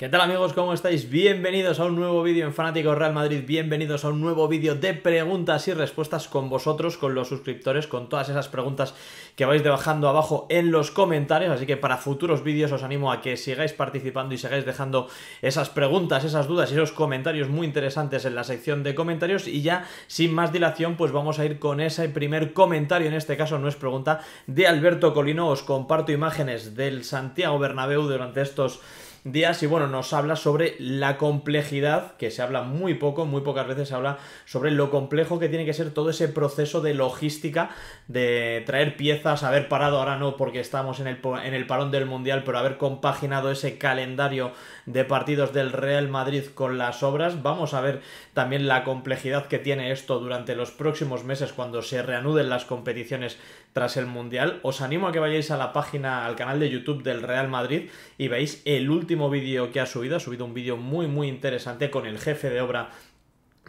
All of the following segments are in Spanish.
¿Qué tal amigos? ¿Cómo estáis? Bienvenidos a un nuevo vídeo en Fanáticos Real Madrid, bienvenidos a un nuevo vídeo de preguntas y respuestas con vosotros, con los suscriptores, con todas esas preguntas que vais debajando abajo en los comentarios, así que para futuros vídeos os animo a que sigáis participando y sigáis dejando esas preguntas, esas dudas y esos comentarios muy interesantes en la sección de comentarios y ya sin más dilación pues vamos a ir con ese primer comentario, en este caso no es pregunta, de Alberto Colino, os comparto imágenes del Santiago Bernabéu durante estos días y bueno, nos habla sobre la complejidad, que se habla muy poco, muy pocas veces se habla sobre lo complejo que tiene que ser todo ese proceso de logística, de traer piezas, haber parado ahora no porque estamos en el, en el parón del Mundial, pero haber compaginado ese calendario de partidos del Real Madrid con las obras. Vamos a ver también la complejidad que tiene esto durante los próximos meses cuando se reanuden las competiciones tras el Mundial. Os animo a que vayáis a la página, al canal de YouTube del Real Madrid y veáis el último vídeo que ha subido. Ha subido un vídeo muy, muy interesante con el jefe de obra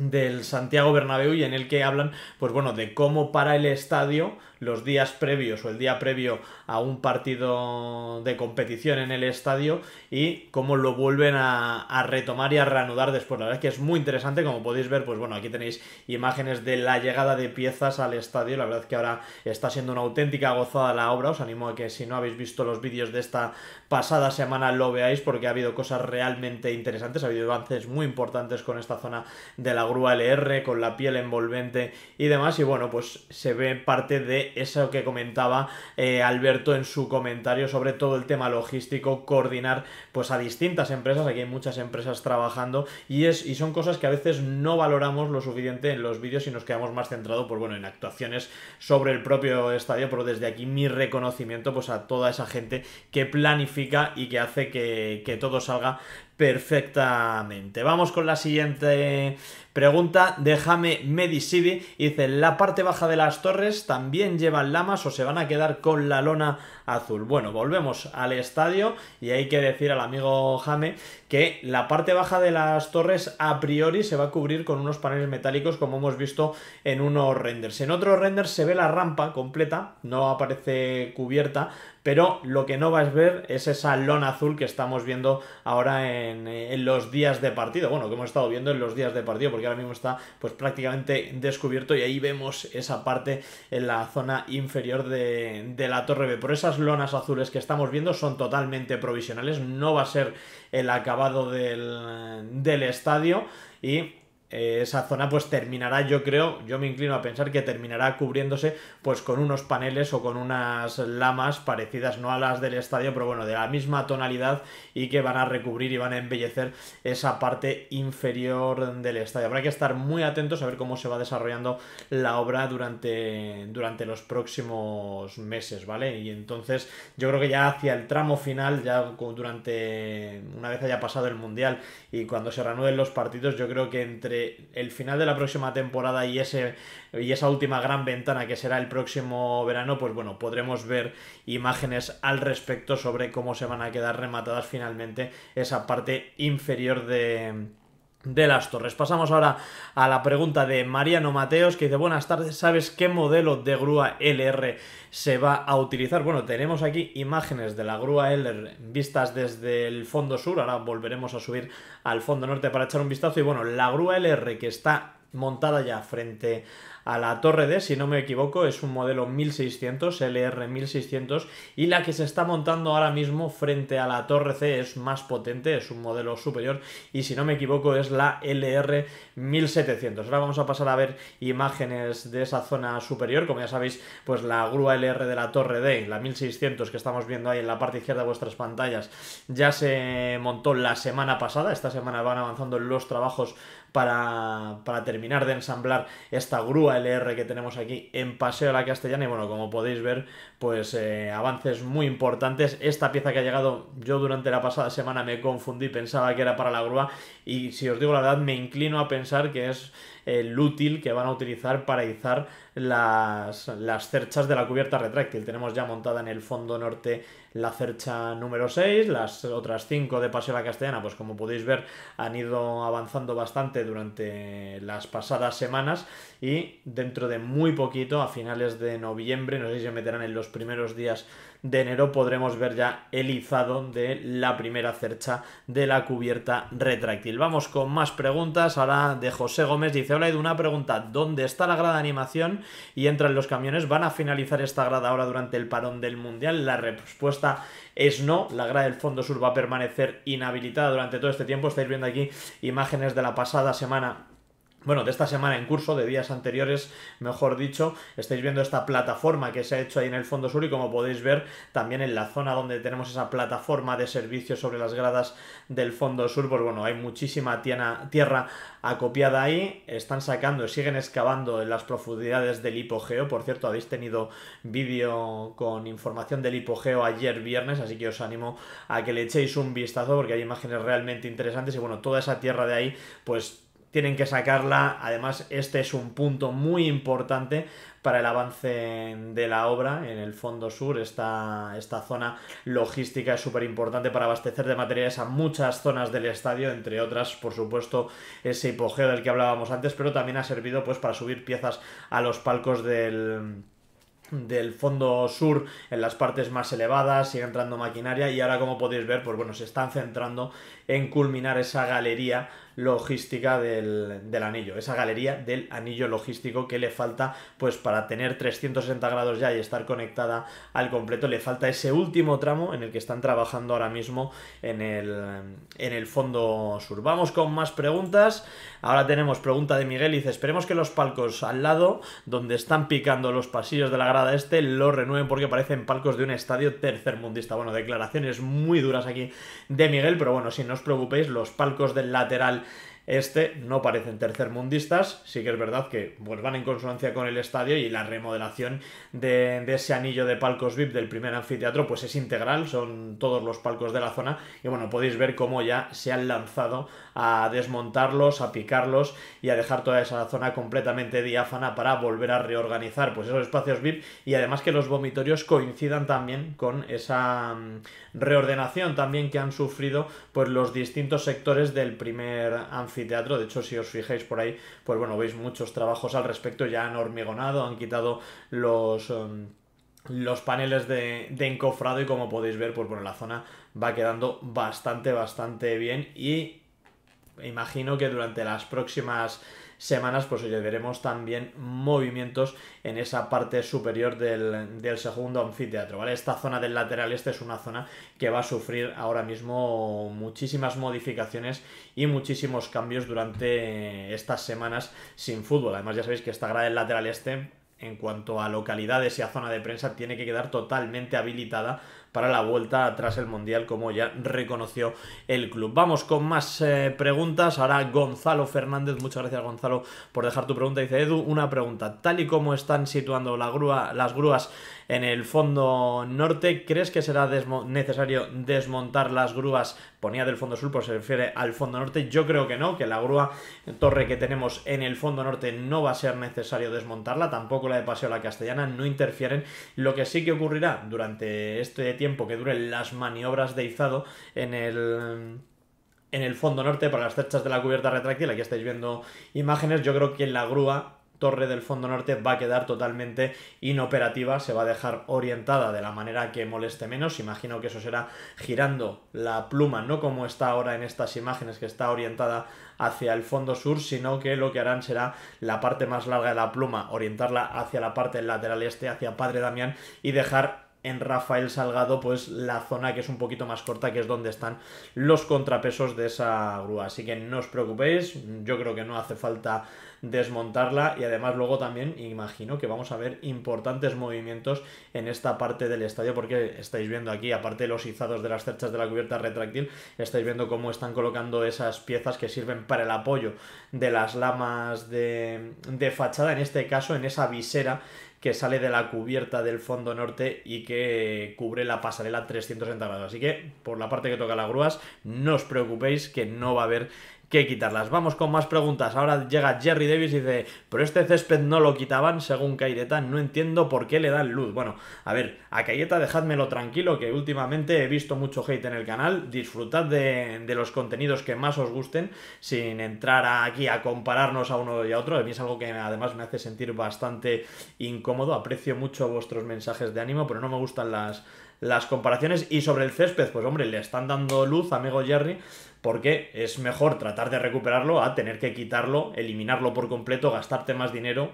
del Santiago Bernabéu y en el que hablan, pues bueno, de cómo para el estadio los días previos o el día previo a un partido de competición en el estadio y cómo lo vuelven a, retomar y a reanudar después. La verdad es que es muy interesante, como podéis ver, pues bueno, aquí tenéis imágenes de la llegada de piezas al estadio. La verdad es que ahora está siendo una auténtica gozada la obra. Os animo a que si no habéis visto los vídeos de esta pasada semana lo veáis porque ha habido cosas realmente interesantes, ha habido avances muy importantes con esta zona de la grúa LR, con la piel envolvente y demás. Y bueno, pues se ve parte de eso que comentaba eh, Alberto en su comentario sobre todo el tema logístico, coordinar pues a distintas empresas, aquí hay muchas empresas trabajando y, es, y son cosas que a veces no valoramos lo suficiente en los vídeos y nos quedamos más centrados pues bueno, en actuaciones sobre el propio estadio, pero desde aquí mi reconocimiento pues a toda esa gente que planifica y que hace que, que todo salga perfectamente. Vamos con la siguiente pregunta. Déjame Medisivi. Dice, ¿la parte baja de las torres también llevan lamas o se van a quedar con la lona azul? Bueno, volvemos al estadio y hay que decir al amigo Jame que la parte baja de las torres a priori se va a cubrir con unos paneles metálicos como hemos visto en unos renders. En otros renders se ve la rampa completa, no aparece cubierta, pero lo que no vas a ver es esa lona azul que estamos viendo ahora en eh, en, los días de partido. Bueno, que hemos estado viendo en los días de partido, porque ahora mismo está pues prácticamente descubierto y ahí vemos esa parte en la zona inferior de, la torre B. Por esas lonas azules que estamos viendo son totalmente provisionales, no va a ser el acabado del, del estadio y eh, esa zona pues terminará, yo creo, yo me inclino a pensar que terminará cubriéndose pues con unos paneles o con unas lamas parecidas no a las del estadio, pero bueno, de la misma tonalidad y que van a recubrir y van a embellecer esa parte inferior del estadio. Habrá que estar muy atentos a ver cómo se va desarrollando la obra durante, durante los próximos meses, ¿vale? Y entonces yo creo que ya hacia el tramo final, ya durante una vez haya pasado el Mundial y cuando se reanuden los partidos, yo creo que entre el final de la próxima temporada y, ese, y esa última gran ventana que será el próximo verano, pues bueno, podremos ver imágenes al respecto sobre cómo se van a quedar rematadas finalmente esa parte inferior de de las torres. Pasamos ahora a la pregunta de Mariano Mateos que dice buenas tardes, ¿sabes qué modelo de grúa LR se va a utilizar? Bueno, tenemos aquí imágenes de la grúa LR vistas desde el fondo sur, ahora volveremos a subir al fondo norte para echar un vistazo y bueno, la grúa LR que está montada ya frente a la Torre D, si no me equivoco, es un modelo 1600, LR 1600, y la que se está montando ahora mismo frente a la Torre C es más potente, es un modelo superior, y si no me equivoco es la LR 1700. Ahora vamos a pasar a ver imágenes de esa zona superior, como ya sabéis, pues la grúa LR de la Torre D, la 1600 que estamos viendo ahí en la parte izquierda de vuestras pantallas, ya se montó la semana pasada, esta semana van avanzando los trabajos para, para terminar de ensamblar esta grúa que tenemos aquí en Paseo a la Castellana y bueno, como podéis ver, pues eh, avances muy importantes. Esta pieza que ha llegado, yo durante la pasada semana me confundí, pensaba que era para la grúa y si os digo la verdad, me inclino a pensar que es el útil que van a utilizar para izar las, cerchas de la cubierta retráctil. Tenemos ya montada en el fondo norte la cercha número 6, las otras 5 de Paseo la Castellana, pues como podéis ver, han ido avanzando bastante durante las pasadas semanas y dentro de muy poquito, a finales de noviembre, no sé si se meterán en los primeros días de enero, podremos ver ya el izado de la primera cercha de la cubierta retráctil. Vamos con más preguntas, ahora de José Gómez dice, de una pregunta, ¿dónde está la grada de animación? Y entran los camiones, ¿van a finalizar esta grada ahora durante el parón del Mundial? La respuesta es no, la grada del fondo sur va a permanecer inhabilitada durante todo este tiempo, estáis viendo aquí imágenes de la pasada semana bueno, de esta semana en curso, de días anteriores, mejor dicho, estáis viendo esta plataforma que se ha hecho ahí en el fondo sur y como podéis ver también en la zona donde tenemos esa plataforma de servicio sobre las gradas del fondo sur, pues bueno, hay muchísima tierra, acopiada ahí, están sacando, siguen excavando en las profundidades del hipogeo, por cierto, habéis tenido vídeo con información del hipogeo ayer viernes, así que os animo a que le echéis un vistazo porque hay imágenes realmente interesantes y bueno, toda esa tierra de ahí, pues tienen que sacarla. Además, este es un punto muy importante para el avance de la obra en el fondo sur. Esta, esta zona logística es súper importante para abastecer de materiales a muchas zonas del estadio, entre otras, por supuesto, ese hipogeo del que hablábamos antes, pero también ha servido pues para subir piezas a los palcos del del fondo sur en las partes más elevadas, sigue entrando maquinaria y ahora como podéis ver, pues bueno, se están centrando en culminar esa galería logística del, anillo, esa galería del anillo logístico que le falta pues para tener 360 grados ya y estar conectada al completo, le falta ese último tramo en el que están trabajando ahora mismo en el, en el fondo sur. Vamos con más preguntas, ahora tenemos pregunta de Miguel, dice esperemos que los palcos al lado donde están picando los pasillos de la grada este lo renueven porque parecen palcos de un estadio tercermundista. Bueno, declaraciones muy duras aquí de Miguel, pero bueno, si nos preocupéis, los palcos del lateral este no parecen tercermundistas, sí que es verdad que vuelvan pues, van en consonancia con el estadio y la remodelación de, ese anillo de palcos VIP del primer anfiteatro pues es integral, son todos los palcos de la zona y bueno, podéis ver cómo ya se han lanzado a desmontarlos, a picarlos y a dejar toda esa zona completamente diáfana para volver a reorganizar pues esos espacios VIP y además que los vomitorios coincidan también con esa mm, reordenación también que han sufrido pues los distintos sectores del primer anfiteatro teatro, De hecho, si os fijáis por ahí, pues bueno, veis muchos trabajos al respecto. Ya han hormigonado, han quitado los... Um, los paneles de, de, encofrado y como podéis ver, pues bueno, la zona va quedando bastante, bastante bien y imagino que durante las próximas semanas, pues oye, veremos también movimientos en esa parte superior del, del segundo anfiteatro, ¿vale? Esta zona del lateral este es una zona que va a sufrir ahora mismo muchísimas modificaciones y muchísimos cambios durante estas semanas sin fútbol. Además ya sabéis que esta grada del lateral este en cuanto a localidades y a zona de prensa tiene que quedar totalmente habilitada para la vuelta tras el Mundial, como ya reconoció el club. Vamos con más eh, preguntas. Ahora Gonzalo Fernández, muchas gracias Gonzalo por dejar tu pregunta. Dice Edu, una pregunta. Tal y como están situando las grúas en el fondo norte. ¿Crees que será necesario desmontar las grúas? Ponía del fondo sur, si pues se refiere al fondo norte. Yo creo que no, que la grúa torre que tenemos en el fondo norte no va a ser necesario desmontarla, tampoco la de Paseo la Castellana, no interfieren. Lo que sí que ocurrirá durante este tiempo que duren las maniobras de izado en el en el fondo norte para las cerchas de la cubierta retráctil. Aquí estáis viendo imágenes. Yo creo que la grúa torre del fondo norte va a quedar totalmente inoperativa, se va a dejar orientada de la manera que moleste menos, imagino que eso será girando la pluma, no como está ahora en estas imágenes que está orientada hacia el fondo sur, sino que lo que harán será la parte más larga de la pluma, orientarla hacia la parte lateral este, hacia Padre Damián y dejar en Rafael Salgado, pues la zona que es un poquito más corta, que es donde están los contrapesos de esa grúa. Así que no os preocupéis, yo creo que no hace falta desmontarla y además luego también imagino que vamos a ver importantes movimientos en esta parte del estadio porque estáis viendo aquí, aparte de los izados de las cerchas de la cubierta retráctil, estáis viendo cómo están colocando esas piezas que sirven para el apoyo de las lamas de, de fachada, en este caso en esa visera que sale de la cubierta del fondo norte y que cubre la pasarela 360 grados. Así que por la parte que toca las grúas, no os preocupéis que no va a haber que quitarlas. Vamos con más preguntas. Ahora llega Jerry Davis y dice, pero este césped no lo quitaban según cayeta no entiendo por qué le dan luz. Bueno, a ver, a Cayeta, dejádmelo tranquilo, que últimamente he visto mucho hate en el canal, disfrutad de, los contenidos que más os gusten, sin entrar aquí a compararnos a uno y a otro, a mí es algo que además me hace sentir bastante incómodo, aprecio mucho vuestros mensajes de ánimo, pero no me gustan las, las comparaciones y sobre el césped, pues hombre, le están dando luz, amigo Jerry, porque es mejor tratar de recuperarlo a tener que quitarlo, eliminarlo por completo, gastarte más dinero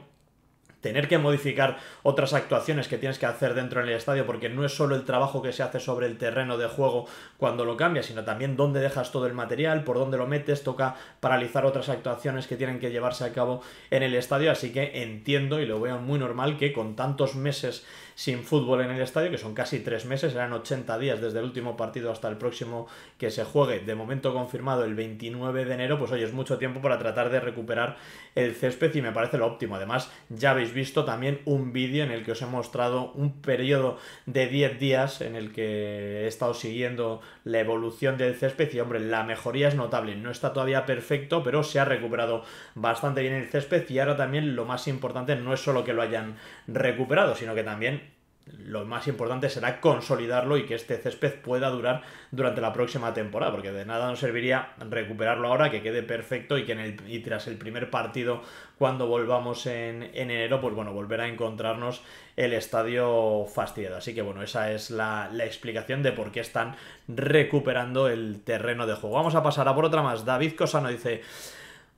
tener que modificar otras actuaciones que tienes que hacer dentro del estadio, porque no es solo el trabajo que se hace sobre el terreno de juego cuando lo cambias, sino también dónde dejas todo el material, por dónde lo metes, toca paralizar otras actuaciones que tienen que llevarse a cabo en el estadio, así que entiendo y lo veo muy normal que con tantos meses sin fútbol en el estadio, que son casi tres meses, eran 80 días desde el último partido hasta el próximo que se juegue, de momento confirmado el 29 de enero, pues hoy es mucho tiempo para tratar de recuperar el césped y me parece lo óptimo. Además, ya habéis visto también un vídeo en el que os he mostrado un periodo de 10 días en el que he estado siguiendo la evolución del césped y hombre, la mejoría es notable, no está todavía perfecto, pero se ha recuperado bastante bien el césped y ahora también lo más importante no es solo que lo hayan recuperado, sino que también lo más importante será consolidarlo y que este césped pueda durar durante la próxima temporada, porque de nada nos serviría recuperarlo ahora, que quede perfecto y que en el, y tras el primer partido, cuando volvamos en, enero, pues bueno, volver a encontrarnos el estadio fastidiado. Así que bueno, esa es la, la explicación de por qué están recuperando el terreno de juego. Vamos a pasar a por otra más. David Cosano dice...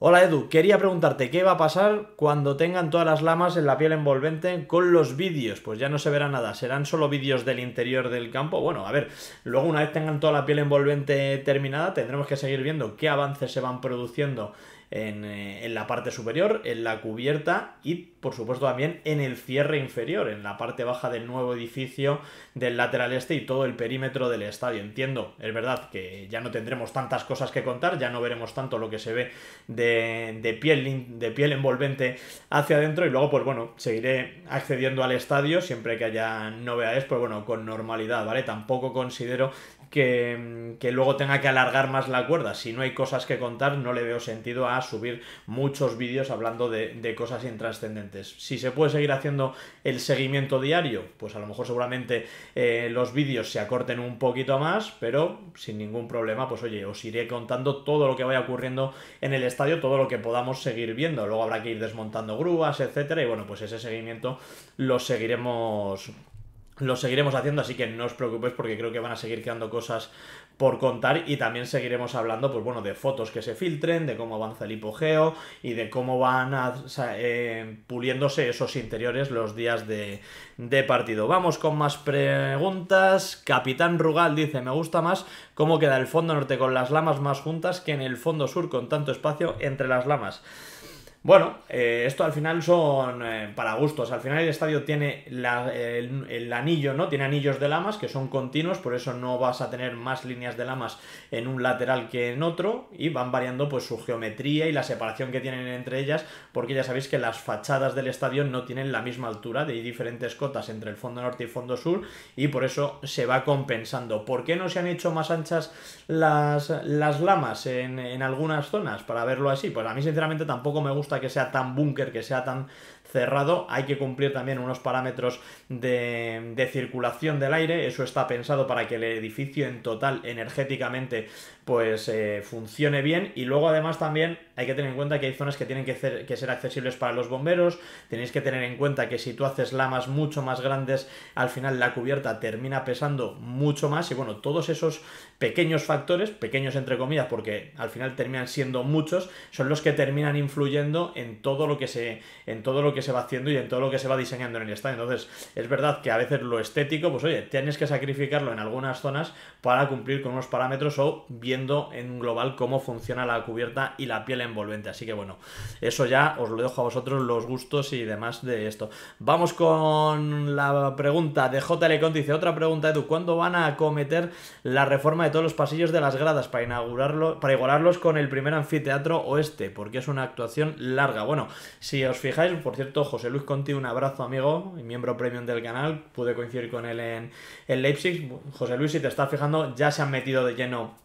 Hola Edu, quería preguntarte qué va a pasar cuando tengan todas las lamas en la piel envolvente con los vídeos. Pues ya no se verá nada, serán solo vídeos del interior del campo. Bueno, a ver, luego una vez tengan toda la piel envolvente terminada, tendremos que seguir viendo qué avances se van produciendo en, eh, en la parte superior, en la cubierta y por supuesto, también en el cierre inferior, en la parte baja del nuevo edificio del lateral este y todo el perímetro del estadio. Entiendo, es verdad que ya no tendremos tantas cosas que contar, ya no veremos tanto lo que se ve de, piel, de piel envolvente hacia adentro y luego, pues bueno, seguiré accediendo al estadio siempre que haya novedades, pues bueno, con normalidad, ¿vale? Tampoco considero que, luego tenga que alargar más la cuerda. Si no hay cosas que contar, no le veo sentido a subir muchos vídeos hablando de, de cosas intrascendentes. Si se puede seguir haciendo el seguimiento diario, pues a lo mejor seguramente eh, los vídeos se acorten un poquito más, pero sin ningún problema, pues oye, os iré contando todo lo que vaya ocurriendo en el estadio, todo lo que podamos seguir viendo. Luego habrá que ir desmontando grúas, etcétera, y bueno, pues ese seguimiento lo seguiremos lo seguiremos haciendo, así que no os preocupéis porque creo que van a seguir quedando cosas por contar y también seguiremos hablando, pues bueno, de fotos que se filtren, de cómo avanza el hipogeo y de cómo van eh, puliéndose esos interiores los días de partido. Vamos con más preguntas. Capitán Rugal dice, me gusta más cómo queda el fondo norte con las lamas más juntas que en el fondo sur con tanto espacio entre las lamas. Bueno, eh, esto al final son eh, para gustos. Al final el estadio tiene el, anillo, ¿no? Tiene anillos de lamas que son continuos, por eso no vas a tener más líneas de lamas en un lateral que en otro y van variando pues su geometría y la separación que tienen entre ellas, porque ya sabéis que las fachadas del estadio no tienen la misma altura, de diferentes cotas entre el fondo norte y fondo sur y por eso se va compensando. ¿Por qué no se han hecho más anchas las, las lamas en, en algunas zonas para verlo así? Pues a mí sinceramente tampoco me gusta que sea tan búnker, que sea tan cerrado, hay que cumplir también unos parámetros de, circulación del aire, eso está pensado para que el edificio en total energéticamente pues eh, funcione bien y luego además también hay que tener en cuenta que hay zonas que tienen que ser, que ser accesibles para los bomberos, tenéis que tener en cuenta que si tú haces lamas mucho más grandes, al final la cubierta termina pesando mucho más y bueno, todos esos pequeños factores, pequeños entre comillas, porque al final terminan siendo muchos, son los que terminan influyendo en todo lo que se, en todo lo que se va haciendo y en todo lo que se va diseñando en el estadio. Entonces, es verdad que a veces lo estético, pues oye, tienes que sacrificarlo en algunas zonas para cumplir con unos parámetros o viendo en global cómo funciona la cubierta y la piel en envolvente. Así que bueno, eso ya os lo dejo a vosotros los gustos y demás de esto. Vamos con la pregunta de JL Conti. Dice otra pregunta, Edu. ¿Cuándo van a acometer la reforma de todos los pasillos de las gradas para inaugurarlo, para igualarlos con el primer anfiteatro oeste? Porque es una actuación larga. Bueno, si os fijáis, por cierto, José Luis Conti, un abrazo amigo, miembro premium del canal, pude coincidir con él en, el Leipzig. José Luis, si te estás fijando, ya se han metido de lleno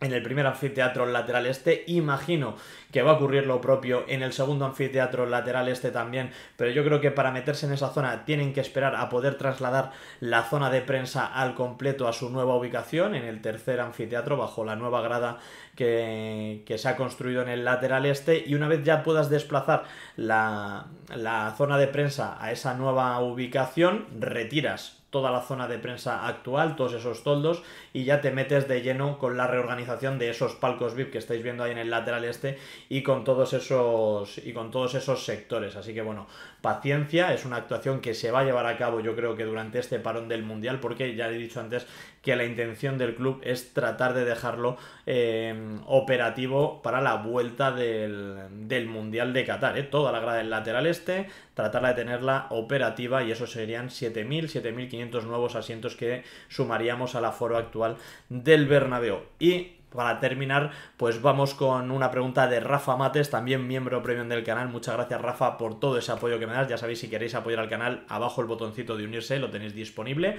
en el primer anfiteatro lateral este. Imagino que va a ocurrir lo propio en el segundo anfiteatro lateral este también, pero yo creo que para meterse en esa zona tienen que esperar a poder trasladar la zona de prensa al completo a su nueva ubicación, en el tercer anfiteatro, bajo la nueva grada que, se ha construido en el lateral este. Y una vez ya puedas desplazar la, la zona de prensa a esa nueva ubicación, retiras toda la zona de prensa actual, todos esos toldos, y ya te metes de lleno con la reorganización de esos palcos VIP que estáis viendo ahí en el lateral este y con todos esos y con todos esos sectores. Así que bueno, paciencia, es una actuación que se va a llevar a cabo yo creo que durante este parón del Mundial, porque ya he dicho antes que la intención del club es tratar de dejarlo em, operativo para la vuelta del, Mundial de Qatar. ¿eh? Toda la grada del lateral este, tratarla de tenerla operativa y eso serían 7.000, 7.500 nuevos asientos que sumaríamos a la foro actual del Bernabéu. Y para terminar, pues vamos con una pregunta de Rafa Mates, también miembro premium del canal. Muchas gracias, Rafa, por todo ese apoyo que me das. Ya sabéis, si queréis apoyar al canal, abajo el botoncito de unirse, lo tenéis disponible.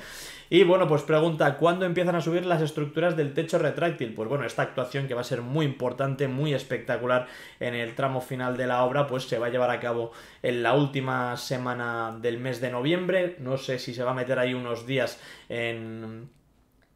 Y bueno, pues pregunta, ¿cuándo empiezan a subir las estructuras del techo retráctil? Pues bueno, esta actuación que va a ser muy importante, muy espectacular en el tramo final de la obra, pues se va a llevar a cabo en la última semana del mes de noviembre. No sé si se va a meter ahí unos días en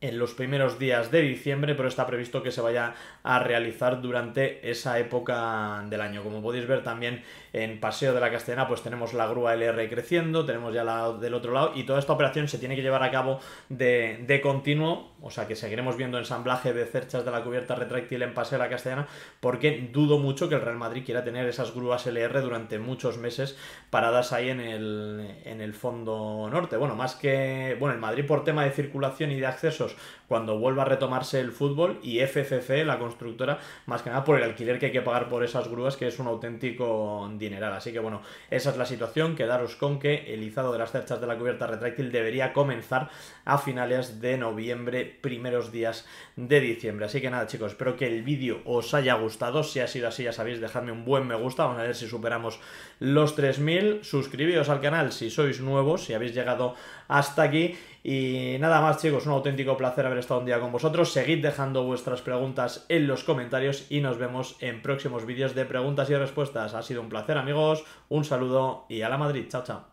en los primeros días de diciembre, pero está previsto que se vaya a realizar durante esa época del año. Como podéis ver también en Paseo de la Castellana, pues tenemos la grúa LR creciendo, tenemos ya la del otro lado y toda esta operación se tiene que llevar a cabo de, continuo, o sea que seguiremos viendo ensamblaje de cerchas de la cubierta retráctil en Paseo de la Castellana, porque dudo mucho que el Real Madrid quiera tener esas grúas LR durante muchos meses paradas ahí en el, en el fondo norte. Bueno, más que, bueno, el Madrid por tema de circulación y de accesos cuando vuelva a retomarse el fútbol y FCC, la constructora, más que nada por el alquiler que hay que pagar por esas grúas, que es un auténtico dineral. Así que bueno, esa es la situación. Quedaros con que el izado de las cerchas de la cubierta retráctil debería comenzar a finales de noviembre, primeros días de diciembre. Así que nada, chicos, espero que el vídeo os haya gustado. Si ha sido así, ya sabéis, dejadme un buen me gusta. Vamos a ver si superamos los 3.000. Suscribíos al canal si sois nuevos, si habéis llegado hasta aquí. Y nada más, chicos, un auténtico placer haber estado un día con vosotros. Seguid dejando vuestras preguntas en los comentarios y nos vemos en próximos vídeos de preguntas y respuestas. Ha sido un placer, amigos. Un saludo y a la Madrid. Chao, chao.